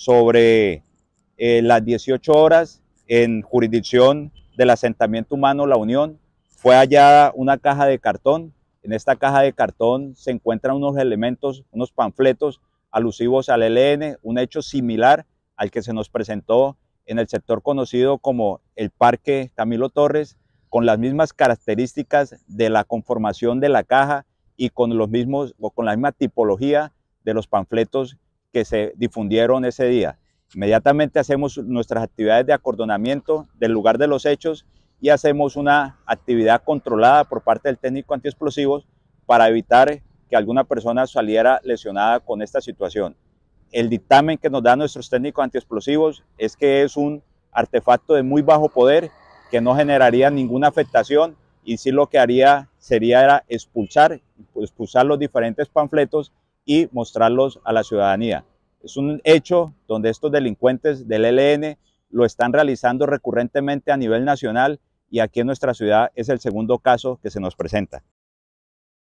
sobre eh, las 18 horas en jurisdicción del asentamiento humano La Unión, fue hallada una caja de cartón. En esta caja de cartón se encuentran unos elementos, unos panfletos alusivos al ELN, un hecho similar al que se nos presentó en el sector conocido como el Parque Camilo Torres, con las mismas características de la conformación de la caja y con los mismos o con la misma tipología de los panfletos que se difundieron ese día. Inmediatamente hacemos nuestras actividades de acordonamiento del lugar de los hechos y hacemos una actividad controlada por parte del técnico antiexplosivos para evitar que alguna persona saliera lesionada con esta situación. El dictamen que nos dan nuestros técnicos antiexplosivos es que es un artefacto de muy bajo poder que no generaría ninguna afectación y si lo que haría sería expulsar, expulsar los diferentes panfletos y mostrarlos a la ciudadanía. Es un hecho donde estos delincuentes del ELN lo están realizando recurrentemente a nivel nacional y aquí en nuestra ciudad es el segundo caso que se nos presenta.